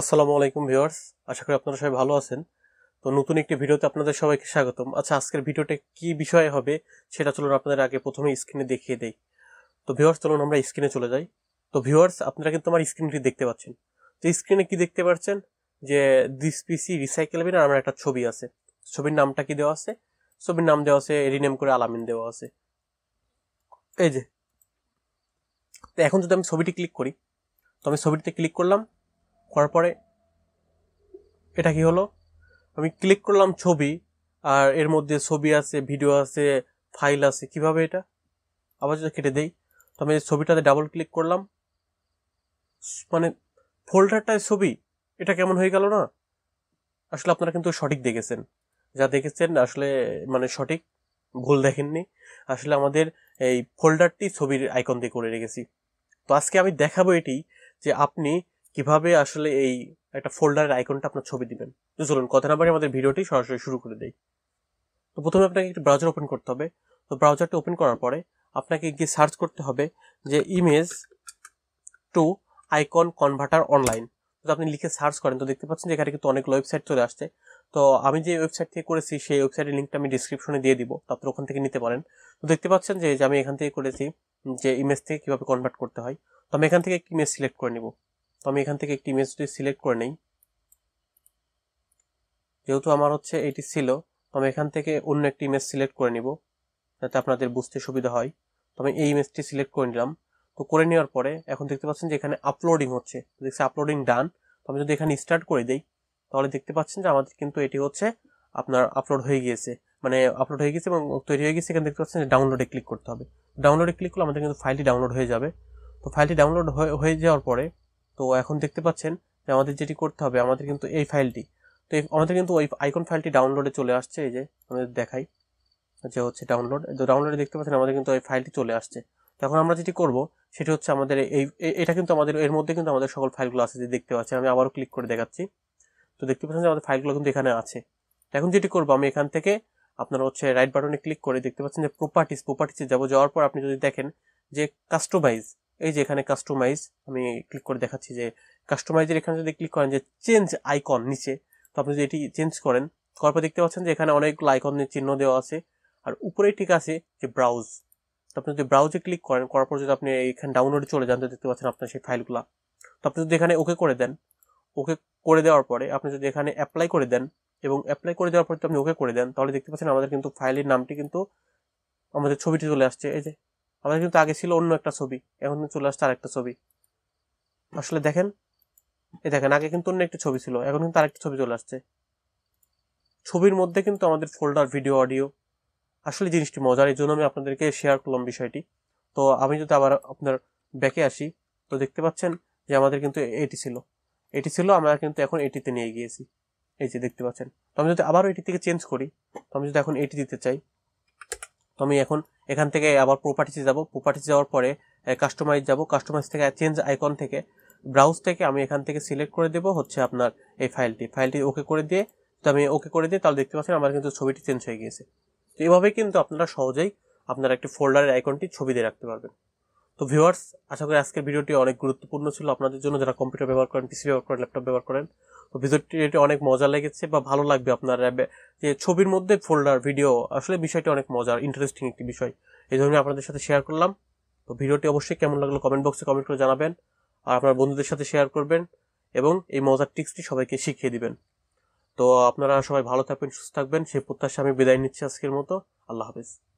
আসসালামু আলাইকুম ভিউয়ার্স আশা করি আপনারা সবাই ভালো আছেন তো নতুন একটি ভিডিওতে আপনাদের সবাইকে স্বাগতম আচ্ছা আজকের ভিডিওটা কি বিষয়ে হবে সেটা চলুন আপনাদের আগে প্রথমে স্ক্রিনে দেখিয়ে দেই তো ভিউয়ার্স চলুন আমরা স্ক্রিনে চলে যাই তো ভিউয়ার্স আপনারা কিন্তু আমার স্ক্রিনটি দেখতে পাচ্ছেন তো স্ক্রিনে কি দেখতে পাচ্ছেন যে দিস পিসি রিসাইকেল আর আমার একটা ছবি আছে ছবির নামটা কি দেওয়া আছে ছবির নাম দেওয়া আছে রিনেম করে আলামিন দেওয়া আছে এই যে তো এখন যদি আমি ছবিটি ক্লিক করি তো আমি ছবিটিতে ক্লিক করলাম করার পরে এটা কি হলো আমি ক্লিক করলাম ছবি আর এর মধ্যে ছবি আছে ভিডিও আছে ফাইল আছে কিভাবে এটা আবার যদি কেটে দেই তো আমি ছবিটাতে ডাবল ক্লিক করলাম মানে ফোল্ডারটায় ছবি এটা কেমন হয়ে গেল না আসলে আপনারা কিন্তু সঠিক দেখেছেন যা দেখেছেন আসলে মানে সঠিক ভুল দেখেননি আসলে আমাদের এই ফোল্ডারটি ছবির আইকন দিয়ে করে রেখেছি তো আজকে আমি দেখাবো এটি যে আপনি কিভাবে আসলে এই একটা ফোল্ডারের আইকনটা আপনার ছবি দিবেন তো চলুন কথা না আমাদের ভিডিওটি সরাসরি শুরু করে দেই তো প্রথমে আপনাকে একটি ব্রাউজার ওপেন করতে হবে তো ব্রাউজারটি ওপেন করার পরে আপনাকে গিয়ে সার্চ করতে হবে যে image to icon converter online তো আপনি লিখে সার্চ করেন তো দেখতে পাচ্ছেন যে এখানে কিন্তু অনেক ওয়েবসাইট চলে আসছে তো আমি যে ওয়েবসাইট থেকে করেছি সেই ওয়েবসাইটের লিঙ্কটা আমি ডিসক্রিপশনে দিয়ে দিব তো আপনি ওখান থেকে নিতে পারেন তো দেখতে পাচ্ছেন যে আমি এখান থেকে করেছি যে ইমেজ থেকে কীভাবে কনভার্ট করতে হয় তো আমি এখান থেকে একটি ইমেজ সিলেক্ট করে নিব তো আমি এখান থেকে একটি ইমেজটি সিলেক্ট করে নেই যেহেতু আমার হচ্ছে এটি ছিল তো আমি এখান থেকে অন্য একটি ইমেজ সিলেক্ট করে নিব যাতে আপনাদের বুঝতে সুবিধা হয় তো আমি এই ইমেজটি সিলেক্ট করে নিলাম তো করে নেওয়ার পরে এখন দেখতে পাচ্ছেন যে এখানে আপলোডিং হচ্ছে দেখছি আপলোডিং ডান তো আমি যদি এখানে স্টার্ট করে দিই তাহলে দেখতে পাচ্ছেন যে আমাদের কিন্তু এটি হচ্ছে আপনার আপলোড হয়ে গিয়েছে মানে আপলোড হয়ে গেছে এবং তৈরি হয়ে গেছে এখানে দেখতে পাচ্ছেন যে ডাউনলোডে ক্লিক করতে হবে ডাউনলোডে ক্লিক করলে আমাদের কিন্তু ফাইলটি ডাউনলোড হয়ে যাবে তো ফাইলটি ডাউনলোড হয়ে যাওয়ার পরে তো এখন দেখতে পাচ্ছেন যে আমাদের যেটি করতে হবে আমাদের কিন্তু এই ফাইলটি তো আমাদের কিন্তু ওই আইকন ফাইলটি ডাউনলোডে চলে আসছে এই যে আমাদের দেখাই যে হচ্ছে ডাউনলোড তো ডাউনলোডে দেখতে পাচ্ছেন আমাদের কিন্তু এই ফাইলটি চলে আসছে এখন আমরা যেটি করব সেটি হচ্ছে আমাদের এই এটা কিন্তু আমাদের এর মধ্যে কিন্তু আমাদের সকল ফাইলগুলো আছে যে দেখতে পাচ্ছেন আমি আবারও ক্লিক করে দেখাচ্ছি তো দেখতে পাচ্ছেন যে আমাদের ফাইলগুলো কিন্তু এখানে আছে এখন যেটি করব আমি এখান থেকে আপনার হচ্ছে রাইট বাটনে ক্লিক করে দেখতে পাচ্ছেন যে প্রপার্টিস প্রপার্টিসে যাবো যাওয়ার পর আপনি যদি দেখেন যে কাস্টমাইজ এই যে এখানে কাস্টমাইজ আমি ক্লিক করে দেখাচ্ছি যে কাস্টমাইজের এখানে যদি ক্লিক করেন যে চেঞ্জ আইকন নিচে তো আপনি যদি এটি চেঞ্জ করেন করার পর দেখতে পাচ্ছেন যে এখানে অনেকগুলো আইকনের চিহ্ন দেওয়া আছে আর উপরে ঠিক আছে যে ব্রাউজ তো আপনি যদি ব্রাউজে ক্লিক করেন করার পর যদি আপনি এখানে ডাউনলোডে চলে যান তো দেখতে পাচ্ছেন আপনার সেই ফাইলগুলো তো আপনি যদি এখানে ওকে করে দেন ওকে করে দেওয়ার পরে আপনি যদি এখানে অ্যাপ্লাই করে দেন এবং অ্যাপ্লাই করে দেওয়ার পর যদি আপনি ওকে করে দেন তাহলে দেখতে পাচ্ছেন আমাদের কিন্তু ফাইলের নামটি কিন্তু আমাদের ছবিটি চলে আসছে এই যে আমার কিন্তু আগে ছিল অন্য একটা ছবি এখন চলে আসছে আরেকটা ছবি আসলে দেখেন এ দেখেন আগে কিন্তু অন্য একটা ছবি ছিল এখন কিন্তু আরেকটা ছবি চলে আসছে ছবির মধ্যে কিন্তু আমাদের ফোল্ডার ভিডিও অডিও আসলে জিনিসটি মজার এই জন্য আমি আপনাদেরকে শেয়ার করলাম বিষয়টি তো আমি যদি আবার আপনার ব্যাকে আসি তো দেখতে পাচ্ছেন যে আমাদের কিন্তু এটি ছিল এটি ছিল আমরা কিন্তু এখন এটিতে নিয়ে গিয়েছি এই যে দেখতে পাচ্ছেন তো আমি যদি আবারও এটি থেকে চেঞ্জ করি তো আমি যদি এখন এটি দিতে চাই আমি এখন এখান থেকে আবার প্রোপার্টিসে যাব প্রপার্টিসে যাওয়ার পরে কাস্টমাইজ যাব কাস্টমাইজ থেকে চেঞ্জ আইকন থেকে ব্রাউজ থেকে আমি এখান থেকে সিলেক্ট করে দেব হচ্ছে আপনার এই ফাইলটি ফাইলটি ওকে করে দিয়ে তো আমি ওকে করে দিয়ে তাহলে দেখতে পাচ্ছেন আমার কিন্তু ছবিটি চেঞ্জ হয়ে গিয়েছে তো এভাবে কিন্তু আপনারা সহজেই আপনারা একটি ফোল্ডারের আইকনটি ছবি দিয়ে রাখতে পারবেন তো ভিউয়ার্স আশা করি আজকের ভিডিওটি অনেক গুরুত্বপূর্ণ ছিল আপনাদের জন্য যারা কম্পিউটার ব্যবহার করেন পিসি ব্যবহার করেন ল্যাপটপ ব্যবহার করেন তো ভিডিওটি অনেক মজা লেগেছে বা ভালো লাগবে আপনার যে ছবির মধ্যে ফোল্ডার ভিডিও আসলে বিষয়টি অনেক মজার ইন্টারেস্টিং একটি বিষয় এই ধরনের আপনাদের সাথে শেয়ার করলাম তো ভিডিওটি অবশ্যই কেমন লাগলো কমেন্ট বক্সে কমেন্ট করে জানাবেন আর আপনার বন্ধুদের সাথে শেয়ার করবেন এবং এই মজার টিক্সটি সবাইকে শিখিয়ে দিবেন তো আপনারা সবাই ভালো থাকবেন সুস্থ থাকবেন সেই প্রত্যাশা আমি বিদায় নিচ্ছি আজকের মতো আল্লাহ হাফিজ